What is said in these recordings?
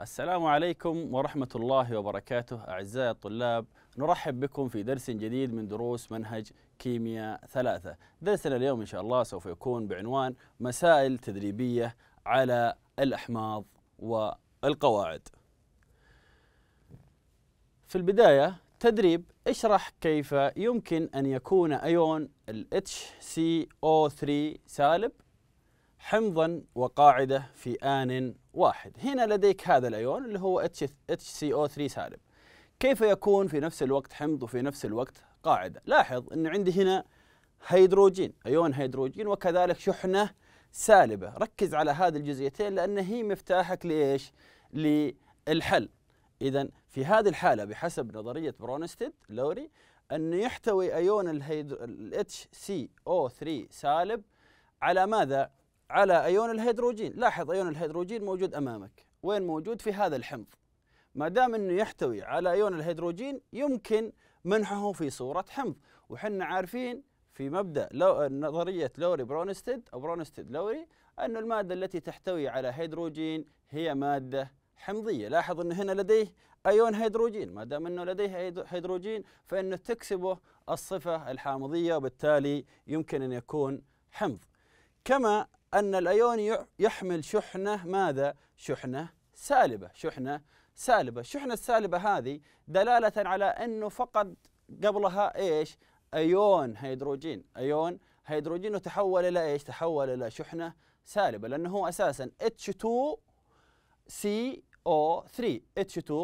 السلام عليكم ورحمة الله وبركاته أعزائي الطلاب نرحب بكم في درس جديد من دروس منهج كيمياء ثلاثة درسنا اليوم إن شاء الله سوف يكون بعنوان مسائل تدريبية على الأحماض والقواعد في البداية تدريب اشرح كيف يمكن أن يكون أيون الـ HCO3 سالب حمضا وقاعدة في آن واحد هنا لديك هذا الأيون اللي هو HCO3 سالب كيف يكون في نفس الوقت حمض وفي نفس الوقت قاعدة لاحظ أنه عندي هنا هيدروجين أيون هيدروجين وكذلك شحنة سالبة ركز على هذه الجزئيتين لأن هي مفتاحك لإيش للحل إذا في هذه الحالة بحسب نظرية برونستد لوري أنه يحتوي أيون الـ HCO3 سالب على ماذا؟ على ايون الهيدروجين لاحظ ايون الهيدروجين موجود امامك وين موجود في هذا الحمض ما دام انه يحتوي على ايون الهيدروجين يمكن منحه في صوره حمض وحنا عارفين في مبدا لو نظريه لوري برونستد او برونستد لوري ان الماده التي تحتوي على هيدروجين هي ماده حمضيه لاحظ ان هنا لديه ايون هيدروجين ما دام انه لديه هيدروجين فانه تكسبه الصفه الحامضيه وبالتالي يمكن ان يكون حمض كما أن الأيون يحمل شحنة ماذا؟ شحنة سالبة شحنة سالبة الشحنة السالبة هذه دلالة على أنه فقد قبلها إيش؟ أيون هيدروجين أيون هيدروجين وتحول إلى إيش؟ تحول إلى شحنة سالبة لأنه هو أساسا H2CO3 H2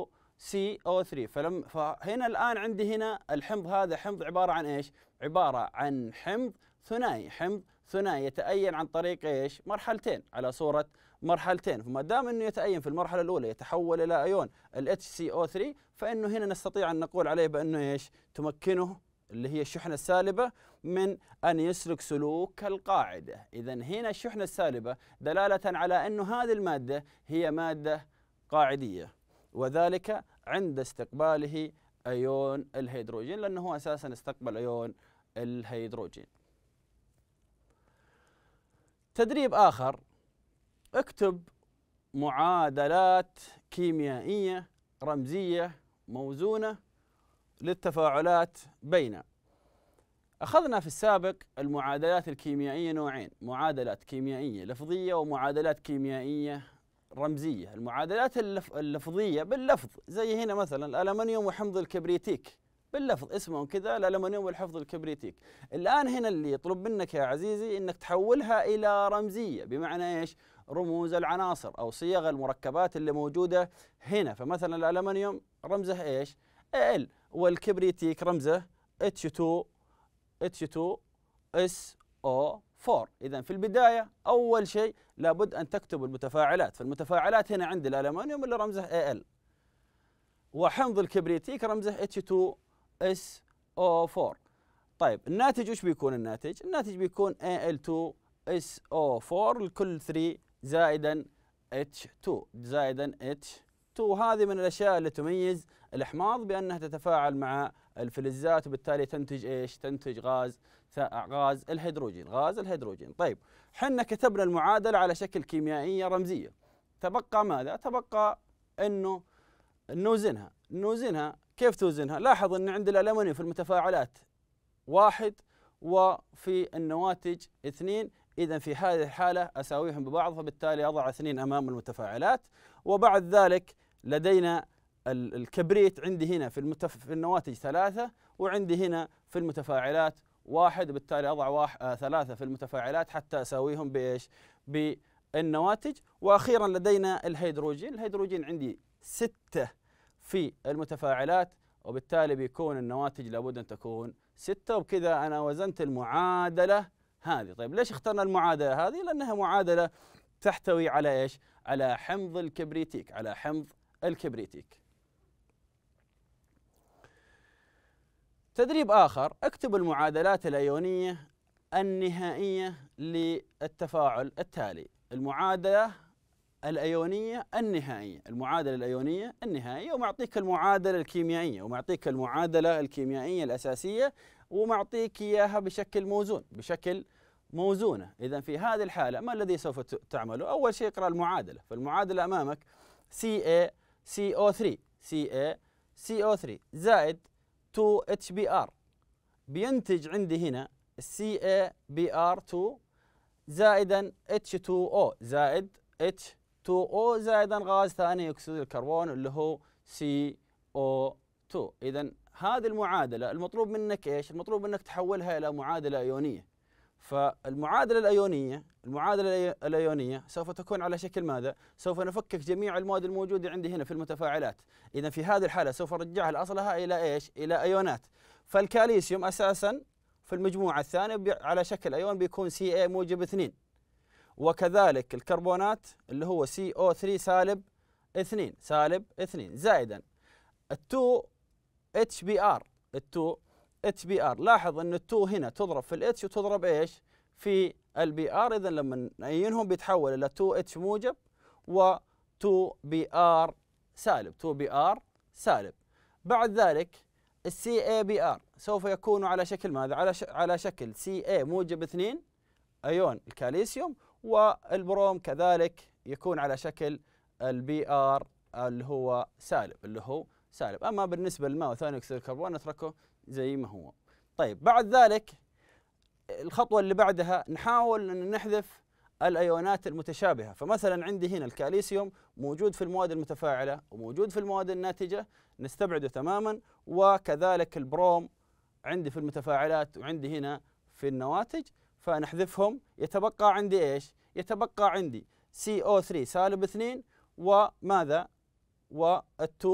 CO3 فلم فهنا الآن عندي هنا الحمض هذا حمض عبارة عن إيش؟ عبارة عن حمض ثنائي حمض ثنائي يتأين عن طريق ايش؟ مرحلتين على صورة مرحلتين، فما دام انه يتأين في المرحلة الأولى يتحول إلى أيون ال HCO3 فإنه هنا نستطيع أن نقول عليه بأنه ايش؟ تمكنه اللي هي الشحنة السالبة من أن يسلك سلوك القاعدة إذا هنا الشحنة السالبة دلالة على أنه هذه المادة هي مادة قاعدية وذلك عند استقباله أيون الهيدروجين لأنه هو أساسا استقبل أيون الهيدروجين تدريب آخر اكتب معادلات كيميائية رمزية موزونة للتفاعلات بين أخذنا في السابق المعادلات الكيميائية نوعين معادلات كيميائية لفظية ومعادلات كيميائية رمزية المعادلات اللفظية باللفظ زي هنا مثلا الألمنيوم وحمض الكبريتيك باللفظ اسمهم كذا الالومنيوم والحفظ الكبريتيك الان هنا اللي يطلب منك يا عزيزي انك تحولها الى رمزيه بمعنى ايش رموز العناصر او صيغ المركبات اللي موجوده هنا فمثلا الالومنيوم رمزه ايش ال والكبريتيك رمزه اتش 2 اتش 2 اس او 4 إذا في البداية أول شيء لابد أن تكتب المتفاعلات فالمتفاعلات هنا عند الألمنيوم اللي رمزه ال وحمض الكبريتيك رمزه اتش 2 اس او 4 طيب الناتج وش بيكون الناتج؟ الناتج بيكون Al2SO4 لكل 3 زائدا H2 زائدا H2 هذه من الاشياء اللي تميز الاحماض بانها تتفاعل مع الفلزات وبالتالي تنتج ايش؟ تنتج غاز غاز الهيدروجين، غاز الهيدروجين، طيب حنا كتبنا المعادله على شكل كيميائيه رمزيه تبقى ماذا؟ تبقى انه نوزنها، نوزنها كيف توزنها؟ لاحظ أن عند الألمنيوم في المتفاعلات واحد وفي النواتج اثنين إذا في هذه الحالة أساويهم ببعض فبالتالي أضع اثنين أمام المتفاعلات وبعد ذلك لدينا الكبريت عندي هنا في, المتف... في النواتج ثلاثة وعندي هنا في المتفاعلات واحد وبالتالي أضع واحد آه ثلاثة في المتفاعلات حتى أساويهم بإيش؟ بالنواتج وأخيرا لدينا الهيدروجين الهيدروجين عندي ستة في المتفاعلات وبالتالي بيكون النواتج لابد ان تكون ستة وبكذا انا وزنت المعادله هذه، طيب ليش اخترنا المعادله هذه؟ لانها معادله تحتوي على ايش؟ على حمض الكبريتيك، على حمض الكبريتيك. تدريب اخر اكتب المعادلات الايونيه النهائيه للتفاعل التالي، المعادله الايونيه النهائيه، المعادله الايونيه النهائيه ومعطيك المعادله الكيميائيه ومعطيك المعادله الكيميائيه الاساسيه ومعطيك اياها بشكل موزون، بشكل موزونه، اذا في هذه الحاله ما الذي سوف تعمله؟ اول شيء اقرا المعادله، فالمعادله امامك CaCO3 CaCO3 زائد 2HBr بينتج عندي هنا CaBr2 زائدا H2O زائد H 2 o زائدا غاز ثاني اكسيد الكربون اللي هو co 2 اذا هذه المعادله المطلوب منك ايش المطلوب منك تحولها الى معادله ايونيه فالمعادله الايونيه المعادله الايونيه سوف تكون على شكل ماذا سوف نفكك جميع المواد الموجوده عندي هنا في المتفاعلات اذا في هذه الحاله سوف نرجعها لاصلها الى ايش الى ايونات فالكاليسيوم اساسا في المجموعه الثانيه على شكل ايون بيكون سي اي موجب 2 وكذلك الكربونات اللي هو CO3 سالب 2 سالب 2 زائدا ال 2 HBr ال 2 HBr لاحظ ان ال 2 هنا تضرب في الاتش وتضرب ايش؟ في البي ار اذا لما نعينهم بيتحول الى 2 اتش موجب و 2 بي ار سالب 2 بي ار سالب بعد ذلك السي اي بي ار سوف يكون على شكل ماذا على على شكل سي اي موجب 2 ايون الكاليسيوم والبروم كذلك يكون على شكل البي ار اللي هو سالب اللي هو سالب اما بالنسبه للماء وثاني اكسيد الكربون نتركه زي ما هو طيب بعد ذلك الخطوه اللي بعدها نحاول ان نحذف الايونات المتشابهه فمثلا عندي هنا الكاليسيوم موجود في المواد المتفاعله وموجود في المواد الناتجه نستبعده تماما وكذلك البروم عندي في المتفاعلات وعندي هنا في النواتج فنحذفهم يتبقى عندي ايش؟ يتبقى عندي CO3 سالب 2 وماذا؟ وال2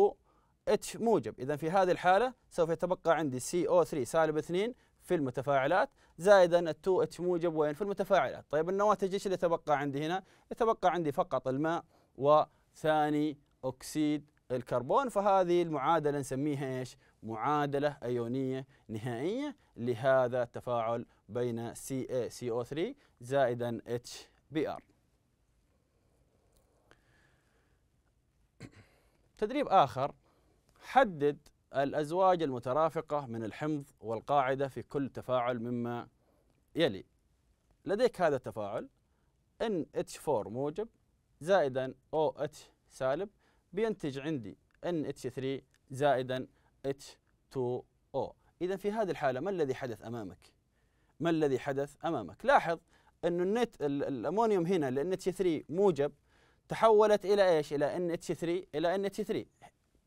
اتش موجب اذا في هذه الحاله سوف يتبقى عندي CO3 سالب 2 في المتفاعلات زائدا ال2 اتش موجب وين في المتفاعلات طيب النواتج ايش اللي يتبقى عندي هنا يتبقى عندي فقط الماء وثاني اكسيد الكربون فهذه المعادله نسميها ايش معادلة أيونية نهائية لهذا التفاعل بين CaCO3 زائدا HBr تدريب آخر حدد الأزواج المترافقة من الحمض والقاعدة في كل تفاعل مما يلي لديك هذا التفاعل NH4 موجب زائدا OH سالب بينتج عندي NH3 زائدا H2O إذا في هذه الحالة ما الذي حدث أمامك؟ ما الذي حدث أمامك؟ لاحظ أن النت الأمونيوم هنا لان NH3 موجب تحولت إلى إيش؟ إلى NH3 إلى NH3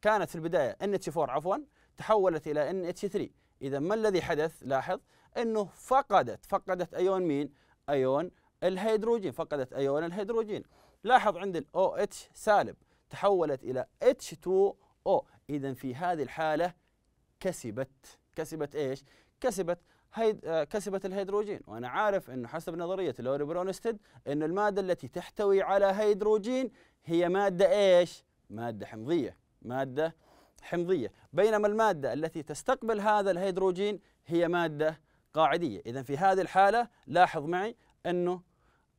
كانت في البداية NH4 عفوا تحولت إلى NH3 إذا ما الذي حدث؟ لاحظ أنه فقدت فقدت أيون مين؟ أيون الهيدروجين فقدت أيون الهيدروجين لاحظ عند ال OH سالب تحولت إلى H2O إذا في هذه الحالة كسبت كسبت إيش؟ كسبت هيد آه، كسبت الهيدروجين وأنا عارف أنه حسب نظرية لوري برونستد أن المادة التي تحتوي على هيدروجين هي مادة إيش؟ مادة حمضية مادة حمضية بينما المادة التي تستقبل هذا الهيدروجين هي مادة قاعدية إذا في هذه الحالة لاحظ معي أنه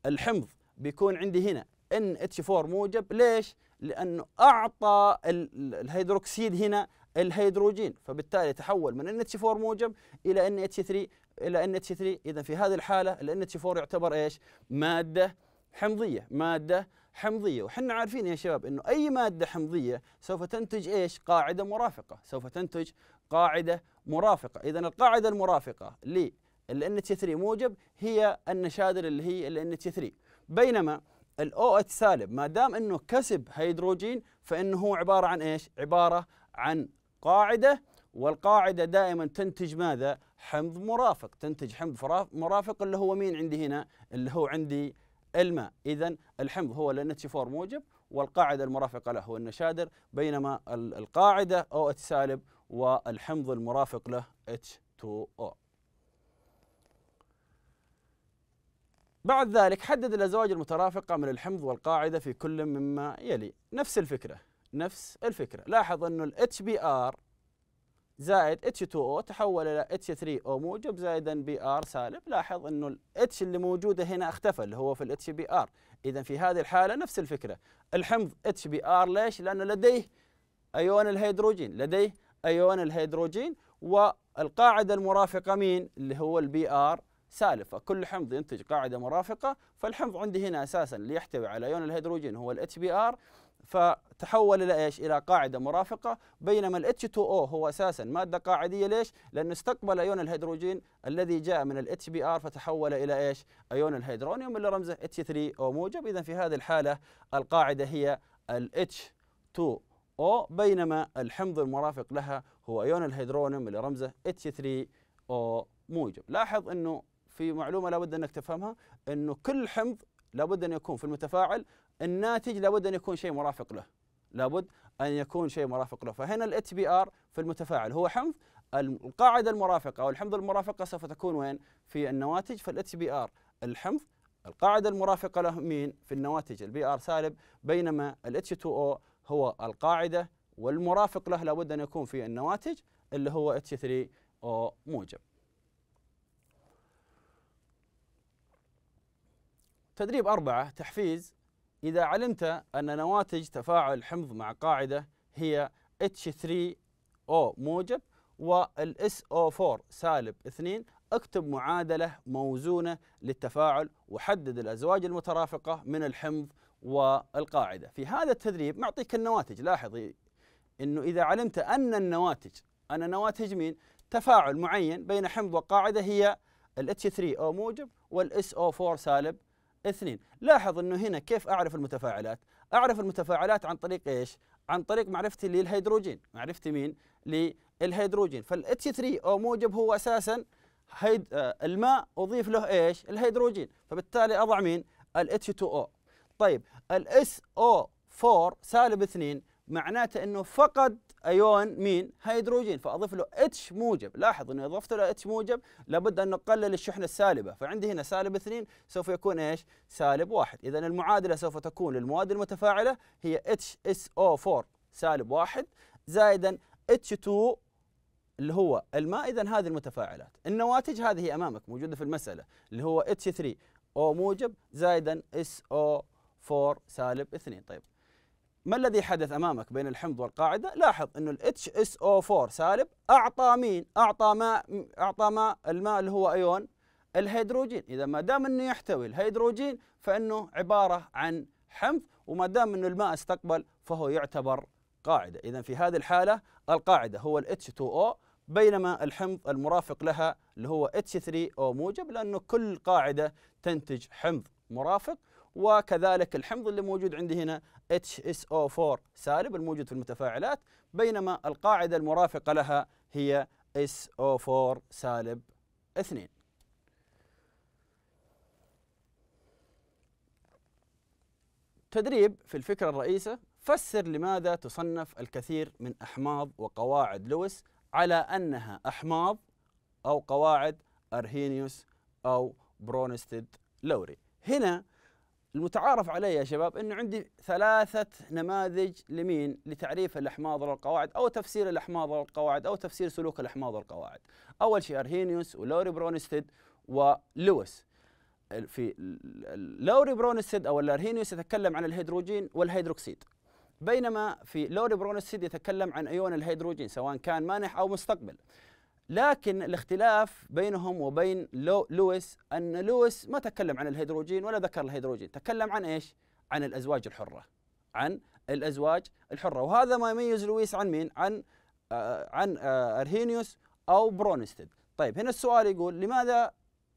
الحمض بيكون عندي هنا NH4 موجب ليش؟ لأنه أعطى الهيدروكسيد هنا الهيدروجين فبالتالي تحول من NH4 موجب إلى NH3 إلى NH3 إذا في هذه الحالة ال NH4 يعتبر إيش مادة حمضية مادة حمضية وحنا عارفين يا شباب أنه أي مادة حمضية سوف تنتج إيش قاعدة مرافقة سوف تنتج قاعدة مرافقة إذا القاعدة المرافقة لل NH3 موجب هي النشادر اللي هي ال NH3 بينما الاو اتش سالب ما دام انه كسب هيدروجين فانه هو عباره عن ايش؟ عباره عن قاعده والقاعده دائما تنتج ماذا؟ حمض مرافق، تنتج حمض مرافق اللي هو مين عندي هنا؟ اللي هو عندي الماء، اذا الحمض هو لان NH4 موجب والقاعده المرافقه له هو النشادر بينما القاعده او اتش سالب والحمض المرافق له H2O. بعد ذلك حدد الأزواج المترافقة من الحمض والقاعدة في كل مما يلي نفس الفكرة نفس الفكرة لاحظ أنه ال HBr زائد H2O تحول إلى H3O موجب زائدا Br سالب لاحظ أنه ال H اللي موجودة هنا اختفى اللي هو في ال HBr إذا في هذه الحالة نفس الفكرة الحمض HBr ليش؟ لأنه لديه أيون الهيدروجين لديه أيون الهيدروجين والقاعدة المرافقة مين؟ اللي هو البي ار سالفة كل حمض ينتج قاعدة مرافقة فالحمض عندي هنا أساسا ليحتوي على إيون الهيدروجين هو ال HBr فتحول الى ايش؟ الى قاعده مرافقه بينما ال H2O هو اساسا ماده قاعديه ليش؟ لانه استقبل ايون الهيدروجين الذي جاء من ال HBr فتحول الى ايش؟ ايون الهيدرونيوم اللي رمزه H3O موجب اذا في هذه الحاله القاعده هي ال H2O بينما الحمض المرافق لها هو ايون الهيدرونيوم اللي رمزه H3O موجب، لاحظ انه في معلومه لابد انك تفهمها انه كل حمض لابد ان يكون في المتفاعل الناتج لابد ان يكون شيء مرافق له لابد ان يكون شيء مرافق له فهنا الاتش بي ار في المتفاعل هو حمض القاعده المرافقه او الحمض المرافقه سوف تكون وين في النواتج فالاتش بي ار الحمض القاعده المرافقه له مين في النواتج البي ار سالب بينما الاتش 2 او هو القاعده والمرافق له لابد ان يكون في النواتج اللي هو اتش 3 او موجب تدريب أربعة تحفيز إذا علمت أن نواتج تفاعل حمض مع قاعدة هي H3O موجب وال SO4 سالب 2 اكتب معادلة موزونة للتفاعل وحدد الأزواج المترافقة من الحمض والقاعدة في هذا التدريب معطيك النواتج لاحظي أنه إذا علمت أن النواتج أن نواتج مين تفاعل معين بين حمض وقاعدة هي ال H3O موجب وال SO4 سالب اثنين لاحظ أنه هنا كيف أعرف المتفاعلات أعرف المتفاعلات عن طريق إيش عن طريق معرفتي للهيدروجين معرفتي مين للهيدروجين فالاتش 3 او موجب هو اساسا هيد آه، الماء اضيف له ايش الهيدروجين فبالتالي اضع مين الاتش 2 او طيب الاس او 4 سالب 2 معناته انه فقد ايون مين؟ هيدروجين فاضيف له اتش موجب، لاحظ انه اضفت له اتش موجب لابد ان نقلل الشحنه السالبه، فعندي هنا سالب اثنين سوف يكون ايش؟ سالب واحد، اذا المعادله سوف تكون للمواد المتفاعله هي اتش اس او 4 سالب واحد زائدا اتش 2 اللي هو الماء اذا هذه المتفاعلات، النواتج هذه امامك موجوده في المساله اللي هو اتش 3 او موجب زائدا اس او 4 سالب اثنين، طيب ما الذي حدث امامك بين الحمض والقاعده؟ لاحظ انه الاتش اس او 4 سالب اعطى مين؟ اعطى ماء اعطى ماء الماء اللي هو ايون الهيدروجين، اذا ما دام انه يحتوي الهيدروجين فانه عباره عن حمض وما دام انه الماء استقبل فهو يعتبر قاعده، اذا في هذه الحاله القاعده هو الاتش 2 او بينما الحمض المرافق لها اللي هو اتش 3 او موجب لانه كل قاعده تنتج حمض مرافق وكذلك الحمض اللي موجود عندي هنا HSO4 سالب الموجود في المتفاعلات بينما القاعدة المرافقة لها هي SO4 سالب 2 تدريب في الفكرة الرئيسة فسر لماذا تصنف الكثير من أحماض وقواعد لويس على أنها أحماض أو قواعد أرهينيوس أو برونستد لوري هنا المتعارف عليه يا شباب انه عندي ثلاثه نماذج لمين؟ لتعريف الاحماض والقواعد او تفسير الاحماض والقواعد او تفسير سلوك الاحماض والقواعد اول شيء ارهينيوس ولوري برونستيد ولويس. في لوري برونستيد او الارهينيوس يتكلم عن الهيدروجين والهيدروكسيد. بينما في لوري برونستيد يتكلم عن ايون الهيدروجين سواء كان مانح او مستقبل. لكن الاختلاف بينهم وبين لو لويس ان لويس ما تكلم عن الهيدروجين ولا ذكر الهيدروجين، تكلم عن ايش؟ عن الازواج الحره. عن الازواج الحره وهذا ما يميز لويس عن مين؟ عن آه عن آه ارهينيوس او برونستد. طيب هنا السؤال يقول لماذا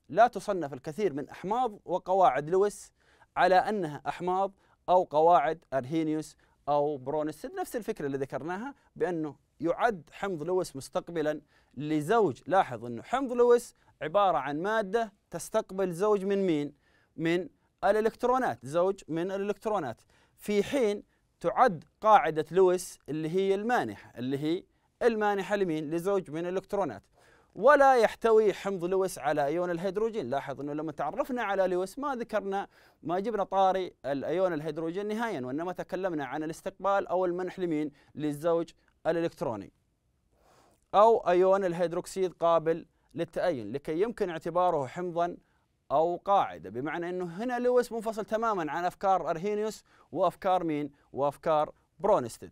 لا تصنف الكثير من احماض وقواعد لويس على انها احماض او قواعد ارهينيوس او برونستد نفس الفكره اللي ذكرناها بانه يعد حمض لويس مستقبلا لزوج لاحظ أنه حمض لويس عبارة عن مادة تستقبل زوج من مين؟ من الإلكترونات زوج من الإلكترونات في حين تعد قاعدة لويس اللي هي المانحة اللي هي المانحة لمين؟ لزوج من الإلكترونات ولا يحتوي حمض لويس على ايون الهيدروجين لاحظ انه لما تعرفنا على لويس ما ذكرنا ما جبنا طاري الايون الهيدروجين نهائيا وانما تكلمنا عن الاستقبال او المنح لمين للزوج الإلكتروني أو أيون الهيدروكسيد قابل للتأين لكي يمكن اعتباره حمضا أو قاعدة بمعنى أنه هنا لويس منفصل تماما عن أفكار أرهينيوس وأفكار مين وأفكار برونستد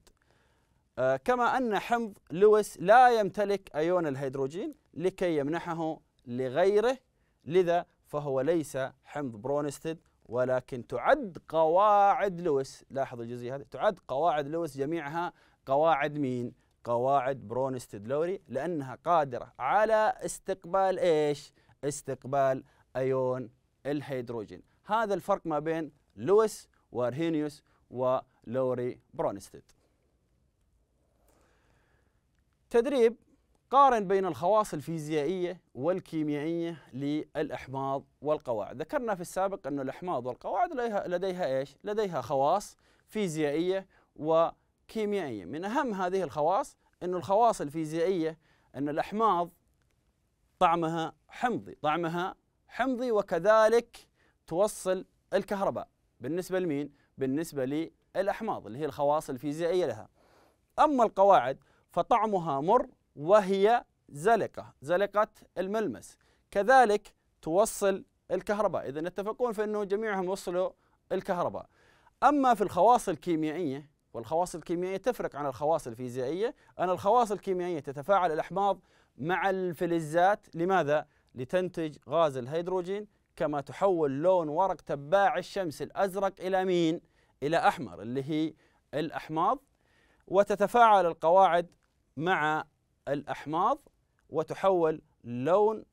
آه كما أن حمض لويس لا يمتلك أيون الهيدروجين لكي يمنحه لغيره لذا فهو ليس حمض برونستد ولكن تعد قواعد لويس لاحظ الجزئية هذه تعد قواعد لويس جميعها قواعد مين؟ قواعد برون استدلوري لأنها قادرة على استقبال إيش؟ استقبال أيون الهيدروجين هذا الفرق ما بين لويس وارهينيوس ولوري برونستد تدريب قارن بين الخواص الفيزيائية والكيميائية للإحماض والقواعد ذكرنا في السابق أن الإحماض والقواعد لديها, لديها إيش؟ لديها خواص فيزيائية وكيميائية كيميائية من أهم هذه الخواص أن الخواص الفيزيائية أن الأحماض طعمها حمضي طعمها حمضي وكذلك توصل الكهرباء بالنسبة لمين؟ بالنسبة للأحماض اللي هي الخواص الفيزيائية لها أما القواعد فطعمها مر وهي زلقة زلقة الملمس كذلك توصل الكهرباء إذا اتفقون في أنه جميعهم وصلوا الكهرباء أما في الخواص الكيميائية والخواص الكيميائية تفرق عن الخواص الفيزيائية أن الخواص الكيميائية تتفاعل الأحماض مع الفلزات لماذا؟ لتنتج غاز الهيدروجين كما تحول لون ورق تباع الشمس الأزرق إلى مين؟ إلى أحمر اللي هي الأحماض وتتفاعل القواعد مع الأحماض وتحول لون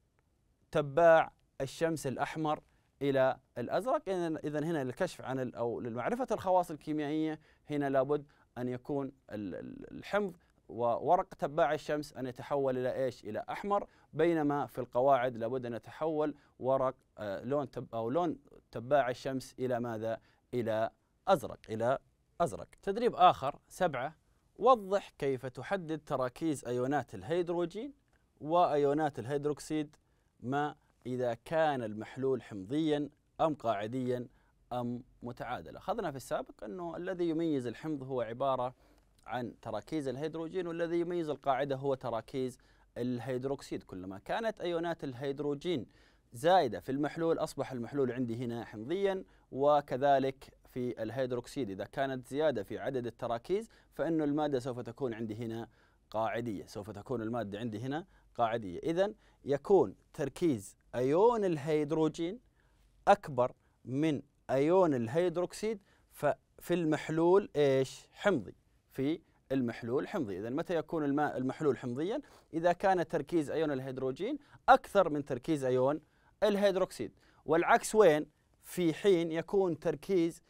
تباع الشمس الأحمر الى الازرق اذا هنا للكشف عن او لمعرفه الخواص الكيميائيه هنا لابد ان يكون الحمض وورق تباع الشمس ان يتحول الى ايش؟ الى احمر بينما في القواعد لابد ان يتحول ورق آه، لون تب او لون تباع الشمس الى ماذا؟ الى ازرق الى ازرق. تدريب اخر سبعه وضح كيف تحدد تراكيز ايونات الهيدروجين وايونات الهيدروكسيد ما إذا كان المحلول حمضيا أم قاعديا أم متعادلة أخذنا في السابق أنه الذي يميز الحمض هو عبارة عن تراكيز الهيدروجين والذي يميز القاعدة هو تراكيز الهيدروكسيد كلما كانت أيونات الهيدروجين زائدة في المحلول أصبح المحلول عندي هنا حمضيا وكذلك في الهيدروكسيد إذا كانت زيادة في عدد التراكيز فإن المادة سوف تكون عندي هنا قاعدية سوف تكون المادة عندي هنا قاعدية إذا يكون تركيز أيون الهيدروجين أكبر من أيون الهيدروكسيد ففي المحلول إيش حمضي في المحلول حمضي إذا متى يكون الماء المحلول حمضيا إذا كان تركيز أيون الهيدروجين أكثر من تركيز أيون الهيدروكسيد والعكس وين في حين يكون تركيز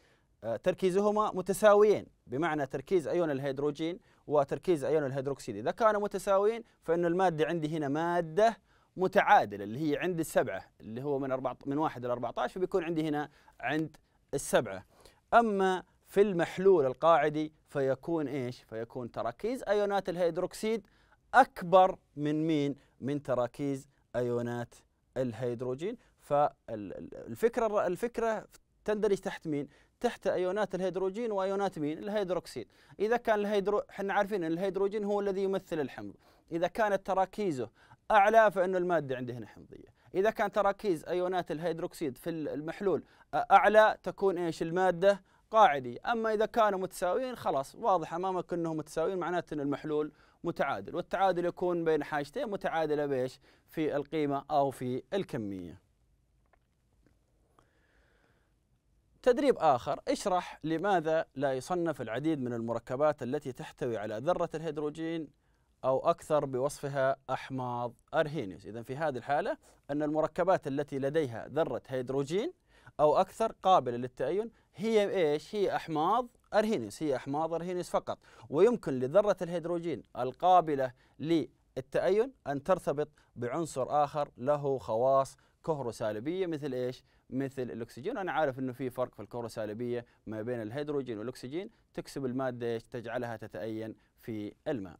آه، تركيزهما متساويين بمعنى تركيز أيون الهيدروجين وتركيز أيون الهيدروكسيد إذا كانوا متساويين فإن المادة عندي هنا مادة متعادله اللي هي عند السبعه اللي هو من أربعة من واحد الى 14 فبيكون عندي هنا عند السبعه. اما في المحلول القاعدي فيكون ايش؟ فيكون تراكيز ايونات الهيدروكسيد اكبر من مين؟ من تراكيز ايونات الهيدروجين فالفكره الفكره تندرج تحت مين؟ تحت ايونات الهيدروجين وايونات مين؟ الهيدروكسيد. اذا كان الهيدرو احنا عارفين ان الهيدروجين هو الذي يمثل الحمض. اذا كانت تراكيزه اعلى فان الماده عنده هنا حمضيه. اذا كان تراكيز ايونات الهيدروكسيد في المحلول اعلى تكون ايش الماده قاعدية أما إذا كانوا متساويين خلاص واضح أمامك أنهم متساويين معناته أن المحلول متعادل والتعادل يكون بين حاجتين متعادلة بإيش في القيمة أو في الكمية تدريب آخر اشرح لماذا لا يصنف العديد من المركبات التي تحتوي على ذرة الهيدروجين أو أكثر بوصفها أحماض أرهينيوس إذا في هذه الحالة أن المركبات التي لديها ذرة هيدروجين أو أكثر قابلة للتأين هي إيش؟ هي أحماض أرهينيوس هي أحماض أرهينيوس فقط ويمكن لذرة الهيدروجين القابلة للتأين أن ترتبط بعنصر آخر له خواص كهروسالبية مثل إيش؟ مثل الاكسجين وانا عارف انه في فرق في الكره السالبيه ما بين الهيدروجين والاكسجين تكسب الماده تجعلها تتأين في الماء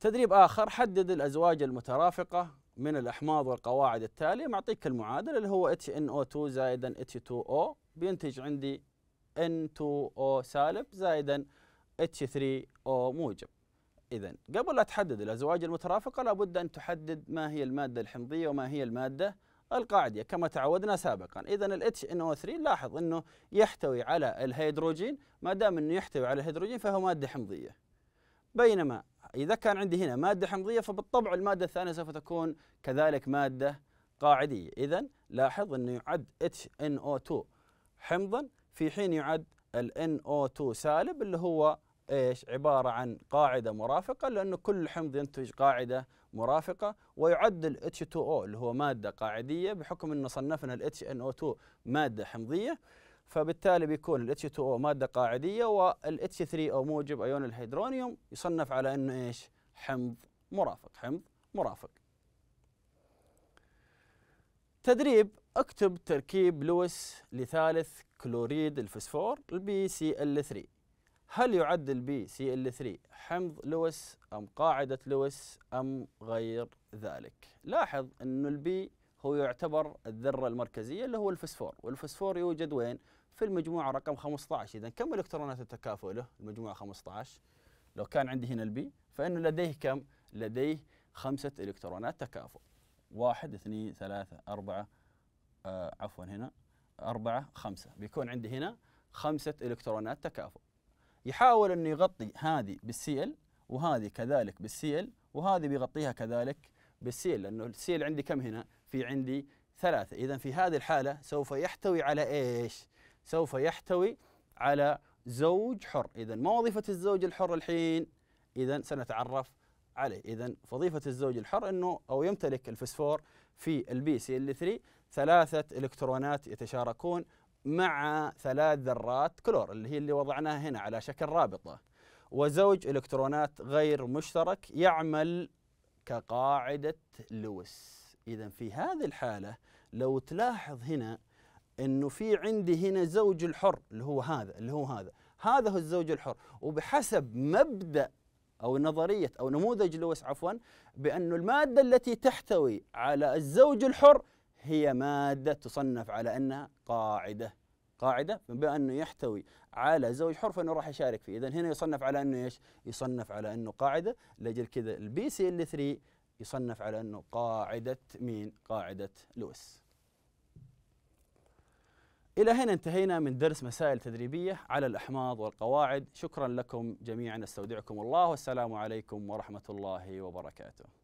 تدريب آخر حدد الأزواج المترافقة من الأحماض والقواعد التالية معطيك المعادلة اللي هو HNO2 زائدا H2O بينتج عندي N2O سالب زائدا H3O موجب إذا قبل لا تحدد الأزواج المترافقة لابد أن تحدد ما هي المادة الحمضية وما هي المادة القاعدية كما تعودنا سابقا إذا ال HNO3 لاحظ أنه يحتوي على الهيدروجين ما دام أنه يحتوي على الهيدروجين فهو مادة حمضية بينما إذا كان عندي هنا مادة حمضية فبالطبع المادة الثانية سوف تكون كذلك مادة قاعدية إذا لاحظ أنه يعد HNO2 حمضا في حين يعد ال NO2 سالب اللي هو ايش عباره عن قاعده مرافقه لانه كل حمض ينتج قاعده مرافقه ويعد ال H2O اللي هو ماده قاعديه بحكم انه صنفنا ال HNO2 ماده حمضيه فبالتالي بيكون ال H2O ماده قاعديه وال H3O موجب ايون الهيدرونيوم يصنف على انه ايش؟ حمض مرافق، حمض مرافق. تدريب اكتب تركيب لويس لثالث كلوريد الفسفور البي سي ال 3 هل يعدل البي سي ال 3 حمض لويس ام قاعده لويس ام غير ذلك لاحظ انه البي هو يعتبر الذره المركزيه اللي هو الفسفور والفسفور يوجد وين في المجموعه رقم 15 اذا كم الكترونات التكافؤ له المجموعه 15 لو كان عندي هنا البي فانه لديه كم لديه خمسه الكترونات تكافؤ واحد اثنين ثلاثه اربعه آه عفوا هنا أربعة خمسة بيكون عندي هنا خمسة إلكترونات تكافؤ يحاول انه يغطي هذه بالسي ال وهذه كذلك بالسي ال وهذه بيغطيها كذلك بالسي ال لانه السي ال عندي كم هنا؟ في عندي ثلاثة إذا في هذه الحالة سوف يحتوي على إيش؟ سوف يحتوي على زوج حر إذا ما وظيفة الزوج الحر الحين؟ إذا سنتعرف عليه إذا وظيفة الزوج الحر أنه أو يمتلك الفسفور في البي سي ال 3 ثلاثة إلكترونات يتشاركون مع ثلاث ذرات كلور اللي هي اللي وضعناها هنا على شكل رابطة وزوج إلكترونات غير مشترك يعمل كقاعدة لويس إذا في هذه الحالة لو تلاحظ هنا انه في عندي هنا زوج الحر اللي هو هذا اللي هو هذا هذا هو الزوج الحر وبحسب مبدا او نظريه او نموذج لويس عفوا بانه الماده التي تحتوي على الزوج الحر هي مادة تصنف على أنها قاعدة قاعدة بأنه أنه يحتوي على زوج حر فإنه راح يشارك فيه إذا هنا يصنف على أنه إيش يصنف على أنه قاعدة لأجل كذا البي سي ال 3 يصنف على أنه قاعدة مين قاعدة لويس إلى هنا انتهينا من درس مسائل تدريبية على الأحماض والقواعد شكرا لكم جميعا استودعكم الله والسلام عليكم ورحمة الله وبركاته